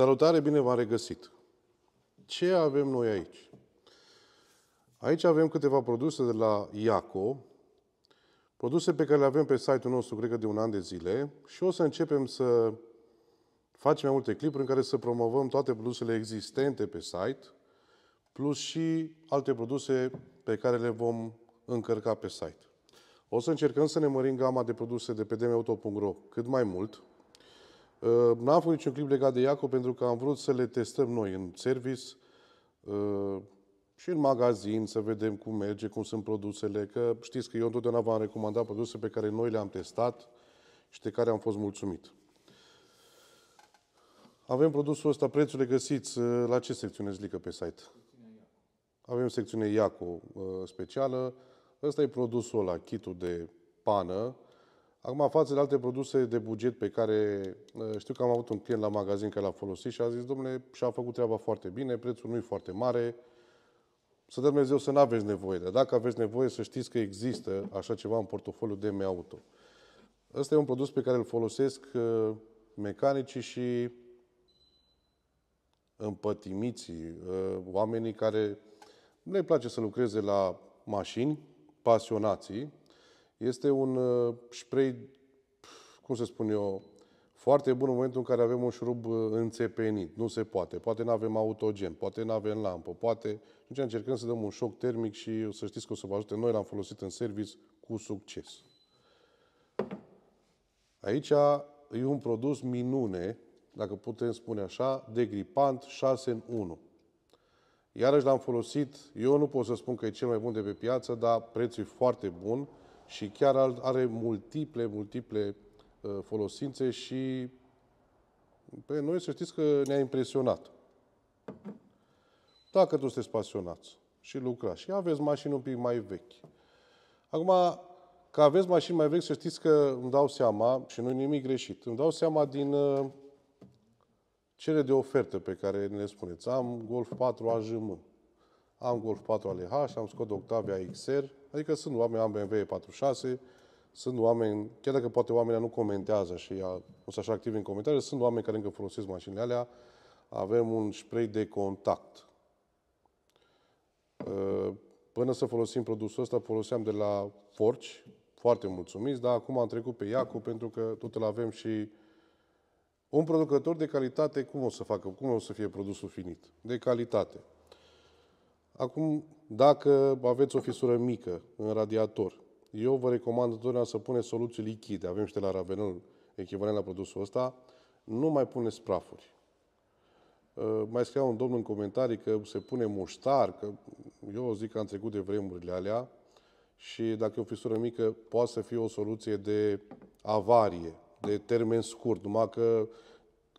Salutare, bine v-am regăsit! Ce avem noi aici? Aici avem câteva produse de la IACO, produse pe care le avem pe site-ul nostru, cred că de un an de zile, și o să începem să facem mai multe clipuri în care să promovăm toate produsele existente pe site, plus și alte produse pe care le vom încărca pe site. O să încercăm să ne mărim gama de produse de pe dmauto.ro cât mai mult, N-am făcut niciun clip legat de Iaco pentru că am vrut să le testăm noi în service uh, și în magazin, să vedem cum merge, cum sunt produsele, că știți că eu întotdeauna v-am recomandat produse pe care noi le-am testat și de care am fost mulțumit. Avem produsul ăsta, prețul le găsiți uh, la ce secțiune zlică pe site? Avem secțiune IACO uh, specială. Ăsta e produsul ăla, kitul de pană, Acum, față de alte produse de buget pe care ă, știu că am avut un client la magazin care l-a folosit și a zis, domnule, și-a făcut treaba foarte bine, prețul nu e foarte mare, să dăm Dumnezeu să nu aveți nevoie, dar dacă aveți nevoie să știți că există așa ceva în portofoliul mi Auto. Ăsta e un produs pe care îl folosesc ă, mecanicii și împătimiții, ă, oamenii care le place să lucreze la mașini, pasionații, este un uh, spray, cum să spun eu, foarte bun în momentul în care avem un șurub uh, înțepenit. Nu se poate. Poate nu avem autogen, poate nu avem lampă, poate... Deci încercăm să dăm un șoc termic și să știți că o să vă ajute. Noi l-am folosit în service cu succes. Aici e un produs minune, dacă putem spune așa, de gripant 6 în 1. Iarăși l-am folosit, eu nu pot să spun că e cel mai bun de pe piață, dar prețul e foarte bun și chiar are multiple, multiple uh, folosințe și pe noi să știți că ne-a impresionat. Dacă tu sunteți pasionați și lucrați și aveți mașini un pic mai vechi. Acum, că aveți mașini mai vechi, să știți că îmi dau seama, și nu nimic greșit, îmi dau seama din uh, cele de ofertă pe care ne spuneți. Am Golf 4 AJM am Golf 4 ale H, am scot Octavia XR, adică sunt oameni, am BMW 46, sunt oameni, chiar dacă poate oamenii nu comentează și nu sunt așa activi în comentarii, sunt oameni care încă folosesc mașinile alea, avem un spray de contact. Uh, până să folosim produsul ăsta, foloseam de la Forci, foarte mulțumiți, dar acum am trecut pe Iacu pentru că tot îl avem și un producător de calitate, cum o să facă, cum o să fie produsul finit? De calitate. Acum, dacă aveți o fisură mică în radiator, eu vă recomand întotdeauna să puneți soluții lichide. Avem și de la Ravenol echivalent la produsul ăsta. Nu mai puneți prafuri. Uh, mai scria un domn în comentarii că se pune muștar, că eu zic că am trecut de vremurile alea și dacă e o fisură mică, poate să fie o soluție de avarie, de termen scurt, numai că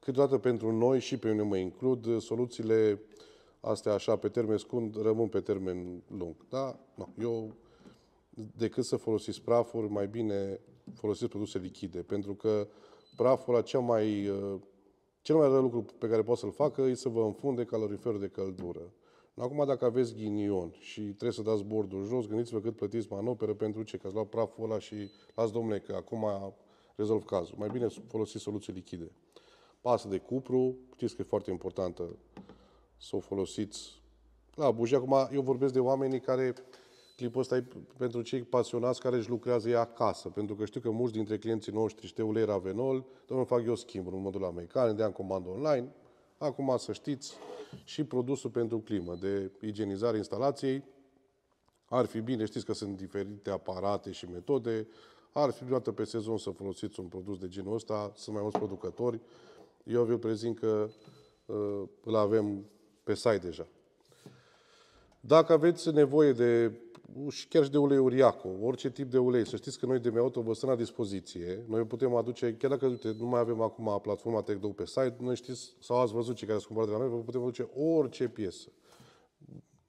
câteodată pentru noi și pe mine mă includ, soluțiile uh, astea așa pe termen scund rămân pe termen lung. Da? Nu. Eu, decât să folosiți prafuri, mai bine folosiți produse lichide, pentru că praful la cea mai, uh, cel mai rău lucru pe care poate să-l facă e să vă înfunde caloriferul de căldură. Acum, dacă aveți ghinion și trebuie să dați bordul jos, gândiți-vă cât plătiți manoperă pentru ce, că ați luat praful ăla și las domnule că acum rezolv cazul. Mai bine folosiți soluții lichide. Pasă de cupru, știți că e foarte importantă să o folosiți la buji. acum eu vorbesc de oamenii care, clipul ăsta e pentru cei pasionați care își lucrează ei acasă, pentru că știu că mulți dintre clienții noștri știu ulei Ravenol, domnul fac eu schimb în modul american, de am comandă online, acum să știți și produsul pentru climă de igienizare instalației, ar fi bine, știți că sunt diferite aparate și metode, ar fi bine pe sezon să folosiți un produs de genul ăsta, sunt mai mulți producători. Eu vă prezint că uh, îl avem pe site deja. Dacă aveți nevoie de și chiar și de ulei uriaco, orice tip de ulei. Să știți că noi de Meauto vă sunt la dispoziție. Noi putem aduce, chiar dacă uite, nu mai avem acum platforma Tech2 pe site, noi știți, sau ați văzut cei care sunt de la noi, vă putem aduce orice piesă.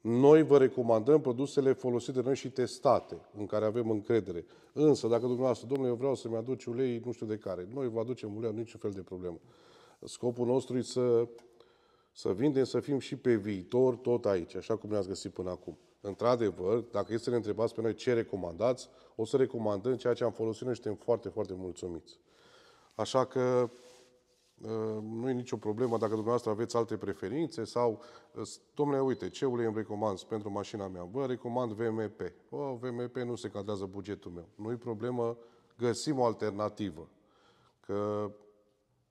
Noi vă recomandăm produsele folosite de noi și testate, în care avem încredere. Însă, dacă dumneavoastră, domnule, eu vreau să-mi aduci ulei nu știu de care, noi vă aducem ulei, niciun fel de problemă. Scopul nostru e să să vindem, să fim și pe viitor tot aici, așa cum ne-ați găsit până acum. Într-adevăr, dacă este să ne întrebați pe noi ce recomandați, o să recomandăm ceea ce am folosit noi și suntem foarte, foarte mulțumiți. Așa că ă, nu e nicio problemă dacă dumneavoastră aveți alte preferințe sau, ă, domnule, uite, ce ulei îmi recomand pentru mașina mea? Vă recomand VMP. O, VMP nu se cadrează bugetul meu. Nu e problemă, găsim o alternativă. Că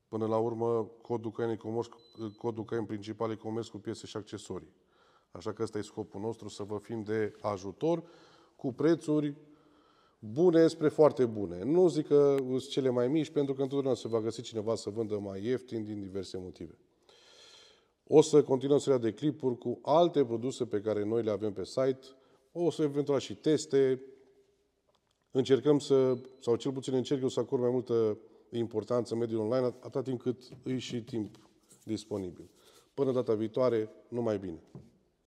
Până la urmă, codul Căin, comerț, codul Căin principal e comerț cu piese și accesorii. Așa că ăsta e scopul nostru, să vă fim de ajutor cu prețuri bune spre foarte bune. Nu zic că sunt cele mai mici, pentru că întotdeauna se va găsi cineva să vândă mai ieftin din diverse motive. O să continuăm seria de clipuri cu alte produse pe care noi le avem pe site, o să eventual și teste. Încercăm să, sau cel puțin încerc eu să acord mai multă importanță mediul online atât timp cât îi și timp disponibil. Până data viitoare, numai bine!